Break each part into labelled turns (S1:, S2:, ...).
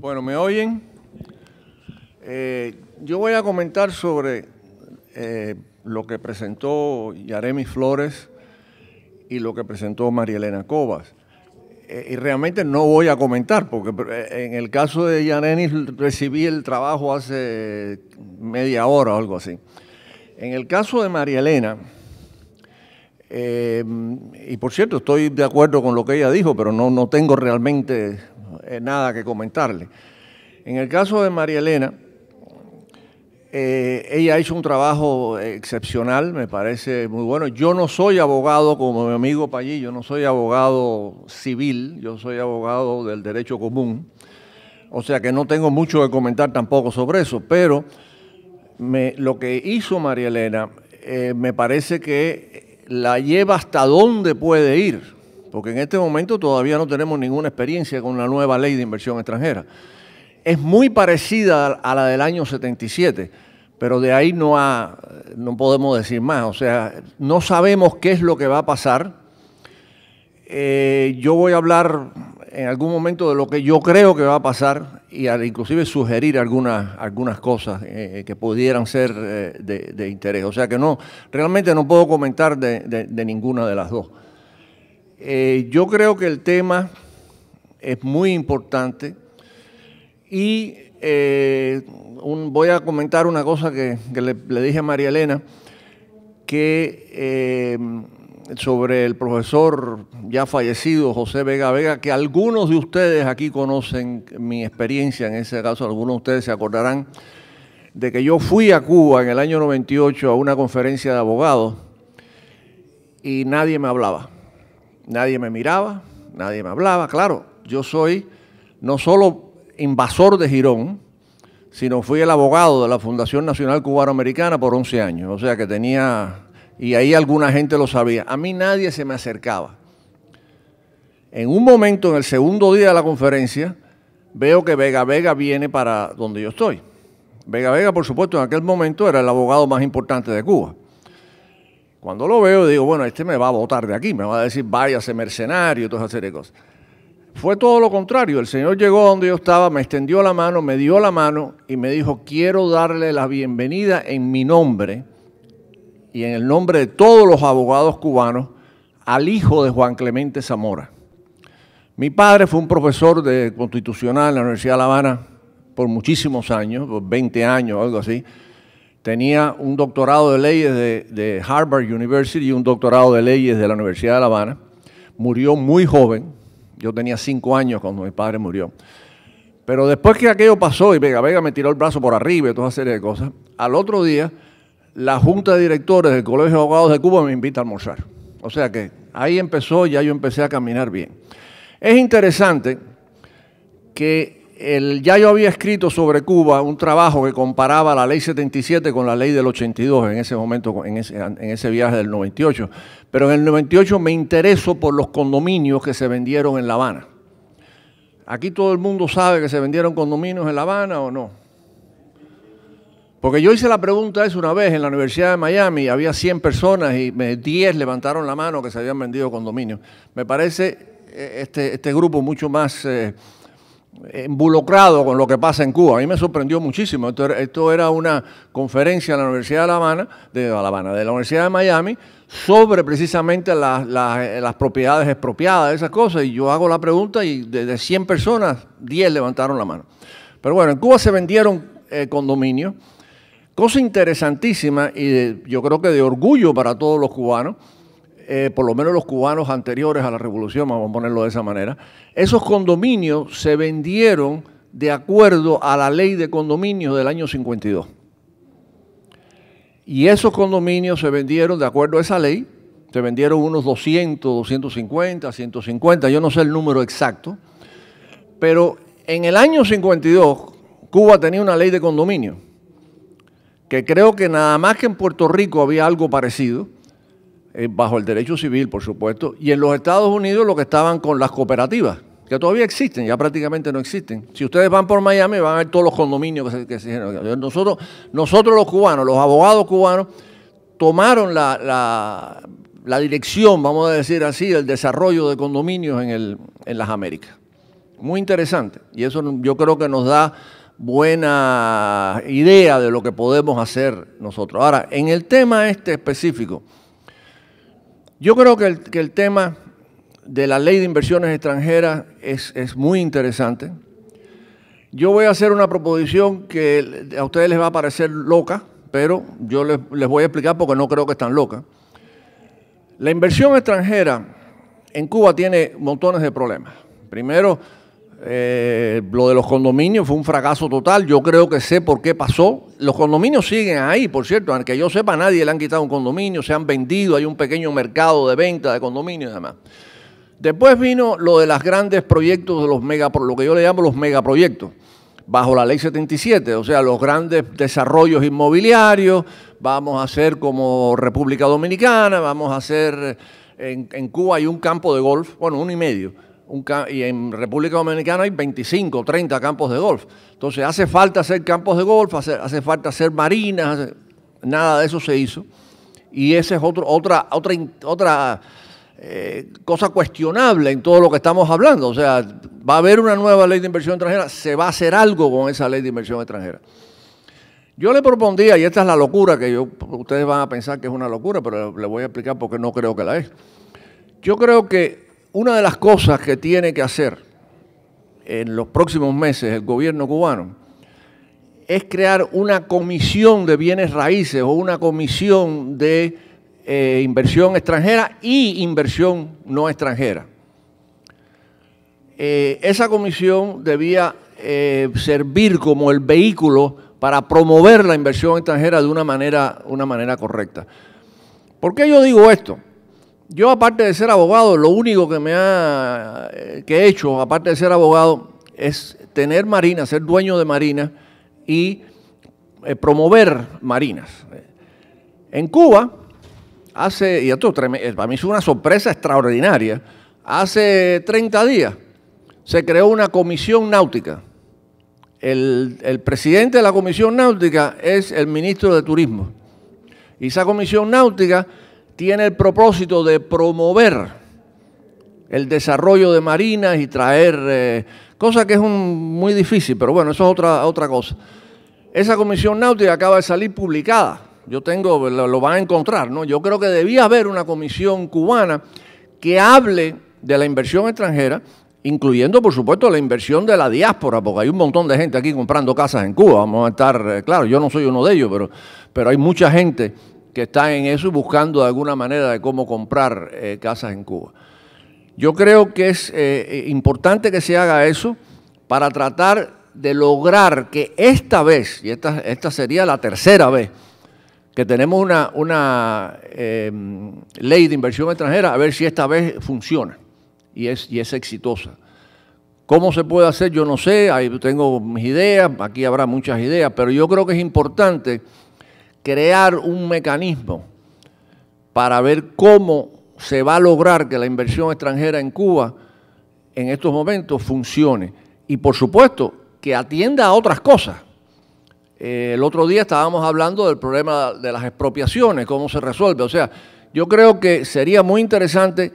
S1: Bueno, ¿me oyen? Eh, yo voy a comentar sobre eh, lo que presentó Yaremi Flores y lo que presentó María Elena Cobas. Eh, y realmente no voy a comentar, porque en el caso de Yaremi recibí el trabajo hace media hora o algo así. En el caso de María Elena, y por cierto, estoy de acuerdo con lo que ella dijo, pero no, no tengo realmente eh, nada que comentarle. En el caso de María Elena, eh, ella hizo un trabajo excepcional, me parece muy bueno. Yo no soy abogado como mi amigo Pallí, yo no soy abogado civil, yo soy abogado del derecho común. O sea que no tengo mucho que comentar tampoco sobre eso, pero lo que hizo María Elena eh, me parece que la lleva hasta donde puede ir porque en este momento todavía no tenemos ninguna experiencia con la nueva ley de inversión extranjera. Es muy parecida a la del año 77, pero de ahí no, podemos decir más. O sea, no sabemos qué es lo que va a pasar. Eh, yo voy a hablar en algún momento de lo que yo creo que va a pasar y inclusive sugerir algunas, algunas cosas eh, que pudieran ser eh, de, interés. O sea que no, realmente no puedo comentar de ninguna de las dos. Eh, yo creo que el tema es muy importante y eh, voy a comentar una cosa que, le, dije a María Elena, que eh, sobre el profesor ya fallecido José Vega Vega, que algunos de ustedes aquí conocen mi experiencia, en ese caso algunos de ustedes se acordarán de que yo fui a Cuba en el año 98 a una conferencia de abogados y nadie me hablaba Nadie me miraba, nadie me hablaba. Claro, yo soy no solo invasor de Girón, sino fui el abogado de la Fundación Nacional Cubano-Americana por 11 años. O sea que tenía, y ahí alguna gente lo sabía. A mí nadie se me acercaba. En un momento, en el segundo día de la conferencia, veo que Vega Vega viene para donde yo estoy. Vega Vega, por supuesto, en aquel momento era el abogado más importante de Cuba. Cuando lo veo, digo, bueno, este me va a votar de aquí, me va a decir, váyase mercenario, y toda cosas. Fue todo lo contrario. El Señor llegó donde yo estaba, me extendió la mano, me dio la mano y me dijo, quiero darle la bienvenida en mi nombre y en el nombre de todos los abogados cubanos al hijo de Juan Clemente Zamora. Mi padre fue un profesor de constitucional en la Universidad de La Habana por muchísimos años, por 20 años, algo así tenía un doctorado de leyes de, Harvard University y un doctorado de leyes de la Universidad de La Habana. Murió muy joven, yo tenía cinco años cuando mi padre murió. Pero después que aquello pasó y Vega Vega me tiró el brazo por arriba y toda serie de cosas, al otro día la Junta de Directores del Colegio de Abogados de Cuba me invita a almorzar. O sea que ahí empezó, ya yo empecé a caminar bien. Es interesante que ya yo había escrito sobre Cuba un trabajo que comparaba la ley 77 con la ley del 82 en ese momento, en ese, viaje del 98. Pero en el 98 me interesó por los condominios que se vendieron en La Habana. Aquí todo el mundo sabe que se vendieron condominios en La Habana o no. Porque yo hice la pregunta eso una vez en la Universidad de Miami, había 100 personas y 10 levantaron la mano que se habían vendido condominios. Me parece eh, este, este, grupo mucho más... Eh, involucrado con lo que pasa en Cuba. A mí me sorprendió muchísimo. Esto era, una conferencia en la Universidad de La Habana, de La Habana, de la Universidad de Miami, sobre precisamente las, propiedades expropiadas, esas cosas. Y yo hago la pregunta y de, 100 personas, 10 levantaron la mano. Pero bueno, en Cuba se vendieron eh, condominios. Cosa interesantísima y yo creo que de orgullo para todos los cubanos eh, por lo menos los cubanos anteriores a la revolución, vamos a ponerlo de esa manera, esos condominios se vendieron de acuerdo a la ley de condominios del año 52. Y esos condominios se vendieron de acuerdo a esa ley, se vendieron unos 200, 250, 150, yo no sé el número exacto, pero en el año 52 Cuba tenía una ley de condominio, que creo que nada más que en Puerto Rico había algo parecido, eh, bajo el derecho civil, por supuesto, y en los Estados Unidos lo que estaban con las cooperativas, que todavía existen, ya prácticamente no existen. Si ustedes van por Miami, van a ver todos los condominios que se, Nosotros, nosotros los cubanos, los abogados cubanos, tomaron la, la, dirección, vamos a decir así, del desarrollo de condominios en, el, en las Américas. Muy interesante. Y eso yo creo que nos da buena idea de lo que podemos hacer nosotros. Ahora, en el tema este específico, yo creo que el, tema de la ley de inversiones extranjeras es, muy interesante. Yo voy a hacer una proposición que a ustedes les va a parecer loca, pero yo les, les voy a explicar porque no creo que es locas. La inversión extranjera en Cuba tiene montones de problemas. Primero, eh, lo de los condominios fue un fracaso total. Yo creo que sé por qué pasó. Los condominios siguen ahí, por cierto. Aunque yo sepa, nadie le han quitado un condominio, se han vendido, hay un pequeño mercado de venta de condominios y demás. Después vino lo de los grandes proyectos, de los mega, lo que yo le llamo los megaproyectos, bajo la ley 77, o sea, los grandes desarrollos inmobiliarios. Vamos a hacer como República Dominicana, vamos a hacer. En, en Cuba hay un campo de golf, bueno, uno y medio y en República Dominicana hay 25, 30 campos de golf. Entonces hace falta hacer campos de golf, hace, falta hacer marinas, nada de eso se hizo. Y esa es otro, otra, otra, otra eh, cosa cuestionable en todo lo que estamos hablando. O sea, va a haber una nueva ley de inversión extranjera, se va a hacer algo con esa ley de inversión extranjera. Yo le propondría, y esta es la locura que yo, ustedes van a pensar que es una locura, pero le voy a explicar porque no creo que la es. Yo creo que una de las cosas que tiene que hacer en los próximos meses el gobierno cubano es crear una comisión de bienes raíces o una comisión de eh, inversión extranjera y inversión no extranjera. Eh, esa comisión debía eh, servir como el vehículo para promover la inversión extranjera de una manera, una manera correcta. ¿Por qué yo digo esto? Yo, aparte de ser abogado, lo único que me ha eh, he hecho, aparte de ser abogado, es tener marinas, ser dueño de marinas y eh, promover marinas. En Cuba, hace, y esto eh, para mí es una sorpresa extraordinaria, hace 30 días se creó una comisión náutica. El, el presidente de la comisión náutica es el ministro de Turismo. Y esa comisión náutica tiene el propósito de promover el desarrollo de marinas y traer, cosas eh, cosa que es muy difícil, pero bueno, eso es otra, otra cosa. Esa comisión náutica acaba de salir publicada, yo tengo, lo, van a encontrar, ¿no? Yo creo que debía haber una comisión cubana que hable de la inversión extranjera, incluyendo, por supuesto, la inversión de la diáspora, porque hay un montón de gente aquí comprando casas en Cuba, vamos a estar, eh, claro, yo no soy uno de ellos, pero, pero hay mucha gente que están en eso y buscando de alguna manera de cómo comprar eh, casas en Cuba. Yo creo que es eh, eh, importante que se haga eso para tratar de lograr que esta vez, y esta, esta sería la tercera vez, que tenemos una, una em, ley de inversión extranjera, a ver si esta vez funciona y es, y es exitosa. ¿Cómo se puede hacer? Yo no sé, ahí tengo mis ideas, aquí habrá muchas ideas, pero yo creo que es importante crear un mecanismo para ver cómo se va a lograr que la inversión extranjera en Cuba en estos momentos funcione. Y por supuesto, que atienda a otras cosas. Eh, el otro día estábamos hablando del problema de las expropiaciones, cómo se resuelve. O sea, yo creo que sería muy interesante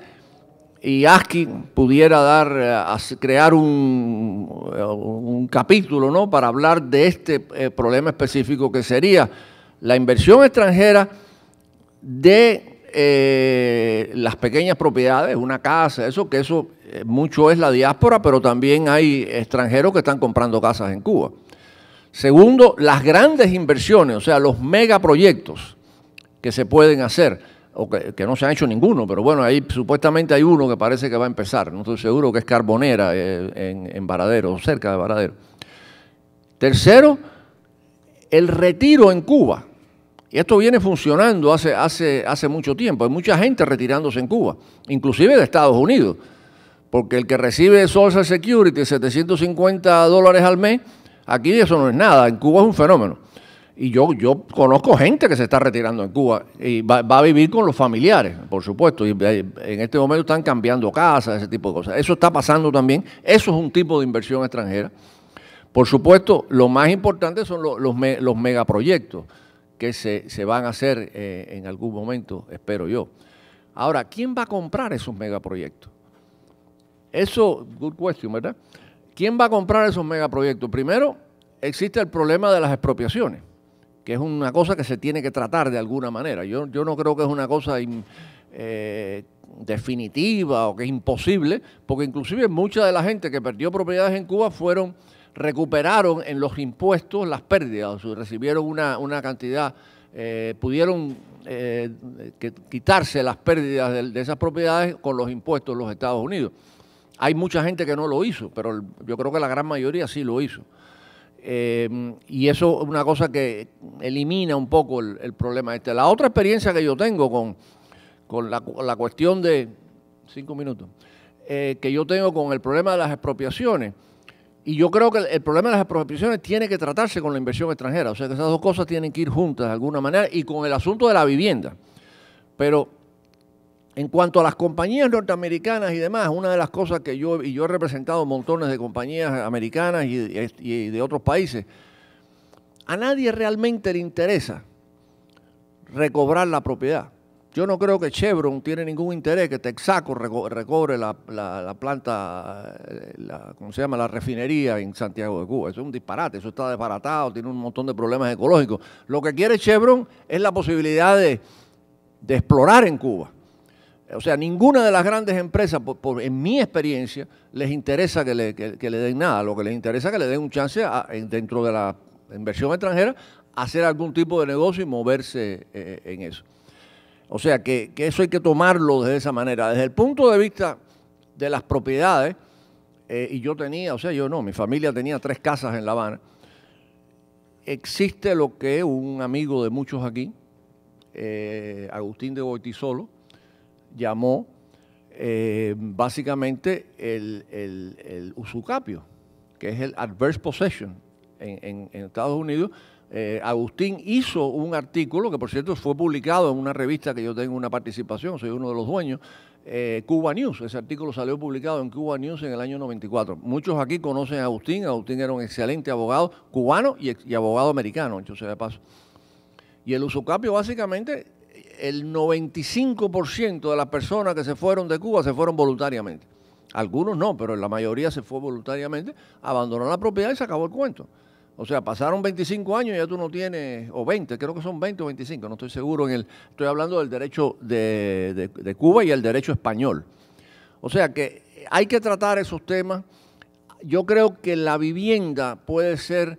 S1: y ASCII pudiera dar, eh, crear eh, un, capítulo ¿no? para hablar de este problema específico que sería la inversión extranjera de eh, las pequeñas propiedades, una casa, eso que eso eh, mucho es la diáspora, pero también hay extranjeros que están comprando casas en Cuba. Segundo, las grandes inversiones, o sea, los megaproyectos que se pueden hacer, o que, no se han hecho ninguno, pero bueno, ahí supuestamente hay uno que parece que va a empezar, no estoy seguro que es Carbonera eh, en, en Varadero, cerca de Varadero. Tercero, el retiro en Cuba, y esto viene funcionando hace, hace, hace mucho tiempo, hay mucha gente retirándose en Cuba, inclusive de Estados Unidos, porque el que recibe Social Security 750 dólares al mes, aquí eso no es nada, en Cuba es un fenómeno. Y yo, yo conozco gente que se está retirando en Cuba y va, va, a vivir con los familiares, por supuesto. Y en este momento están cambiando casas, ese tipo de cosas. Eso está pasando también. Eso es un tipo de inversión extranjera. Por supuesto, lo más importante son los, los, megaproyectos que se, van a hacer eh, en algún momento, espero yo. Ahora, ¿quién va a comprar esos megaproyectos? Eso, good question, ¿verdad? ¿Quién va a comprar esos megaproyectos? Primero, existe el problema de las expropiaciones, que es una cosa que se tiene que tratar de alguna manera. Yo, yo no creo que es una cosa eh, definitiva o que es imposible, porque inclusive mucha de la gente que perdió propiedades en Cuba fueron recuperaron en los impuestos las pérdidas, recibieron una, cantidad, eh, pudieron eh, quitarse las pérdidas de, esas propiedades con los impuestos en los Estados Unidos. Hay mucha gente que no lo hizo, pero yo creo que la gran mayoría sí lo hizo. Eh, y eso es una cosa que elimina un poco el, problema este. La otra experiencia que yo tengo con, con la cuestión de... Cinco minutos. que yo tengo con el problema de las expropiaciones y yo creo que el problema de las expropiaciones tiene que tratarse con la inversión extranjera. O sea que esas dos cosas tienen que ir juntas de alguna manera y con el asunto de la vivienda. Pero en cuanto a las compañías norteamericanas y demás, una de las cosas que yo, y yo he representado montones de compañías americanas y de otros países, a nadie realmente le interesa recobrar la propiedad. Yo no creo que Chevron tiene ningún interés que Texaco recobre la, planta, eh, la, ¿cómo se llama? La refinería en Santiago de Cuba. Eso es un disparate, eso está desbaratado, tiene un montón de problemas ecológicos. Lo que quiere Chevron es la posibilidad de, explorar en Cuba. O sea, ninguna de las grandes empresas, por, en mi experiencia, les interesa que le, den nada. Lo que les interesa es que le den un chance dentro de la inversión extranjera hacer algún tipo de negocio y moverse eh, en eso. O sea que, eso hay que tomarlo de esa manera. Desde el punto de vista de las propiedades, eh, y yo tenía, o sea, yo no, mi familia tenía tres casas en La Habana, existe lo que un amigo de muchos aquí, eh, Agustín de Boitisolo, llamó eh, básicamente el, usucapio, que es el adverse possession en Estados Unidos eh, Agustín hizo un artículo, que por cierto fue publicado en una revista que yo tengo una participación, soy uno de los dueños, eh, Cuba News. Ese artículo salió publicado en Cuba News en el año 94. Muchos aquí conocen a Agustín, Agustín era un excelente abogado cubano y, abogado americano, yo de paso. Y el usucapio básicamente, el 95% de las personas que se fueron de Cuba se fueron voluntariamente. Algunos no, pero la mayoría se fue voluntariamente, abandonó la propiedad y se acabó el cuento. O sea, pasaron 25 años y ya tú no tienes, o 20, creo que son 20 o 25, no estoy seguro. En el, estoy hablando del derecho de, Cuba y el derecho español. O sea que hay que tratar esos temas. Yo creo que la vivienda puede ser,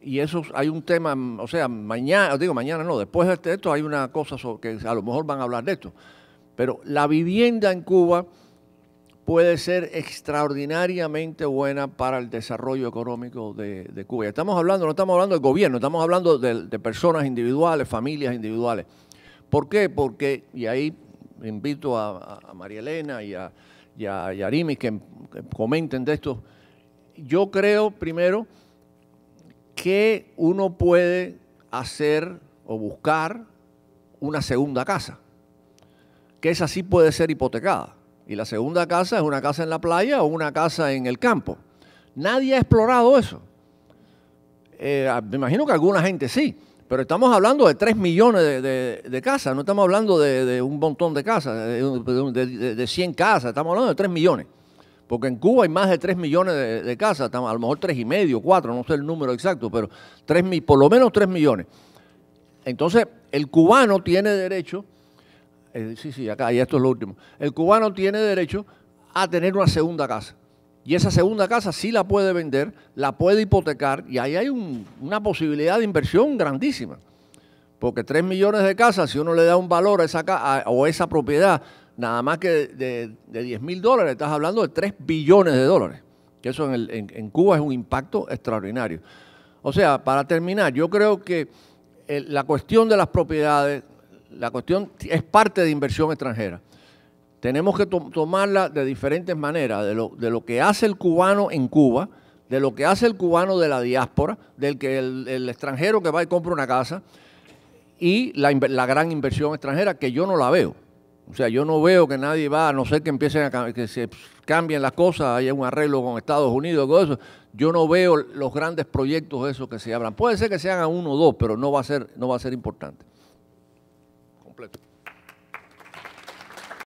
S1: y eso hay un tema, o sea, mañana, digo mañana no, después de esto hay una cosa que a lo mejor van a hablar de esto, pero la vivienda en Cuba puede ser extraordinariamente buena para el desarrollo económico de, Cuba. estamos hablando, no estamos hablando del gobierno, estamos hablando de, personas individuales, familias individuales. ¿Por qué? Porque, y ahí invito a, María Elena y a, que comenten de esto. Yo creo, primero, que uno puede hacer o buscar una segunda casa, que esa sí puede ser hipotecada y la segunda casa es una casa en la playa o una casa en el campo. Nadie ha explorado eso. Eh, ah, me imagino que alguna gente sí, pero estamos hablando de 3 millones de, casas, no estamos hablando de, un montón de casas, de, 100 casas, estamos hablando de 3 millones. Porque en Cuba hay más de 3 millones de, casas, a lo mejor 3 y medio, 4, no sé el número exacto, pero por lo menos 3 millones. Entonces, el cubano tiene derecho eh, sí, sí, acá, y esto es lo último. El cubano tiene derecho a tener una segunda casa. Y esa segunda casa sí la puede vender, la puede hipotecar, y ahí hay una posibilidad de inversión grandísima. Porque 3 millones de casas, si uno le da un valor a esa casa o esa propiedad, nada más que de, 10 mil dólares, estás hablando de 3 billones de dólares. Que eso en Cuba es un impacto extraordinario. O sea, para terminar, yo creo que eh, la cuestión de las propiedades, la cuestión es parte de inversión extranjera. Tenemos que tomarla de diferentes maneras, de lo, que hace el cubano en Cuba, de lo que hace el cubano de la diáspora, del que el, extranjero que va y compra una casa, y la, gran inversión extranjera, que yo no la veo. O sea, yo no veo que nadie va, a no ser que empiecen a que se cambien las cosas, haya un arreglo con Estados Unidos, todo eso. Yo no veo los grandes proyectos esos que se abran, Puede ser que sean a uno o dos, pero no va a ser, no va a ser importante.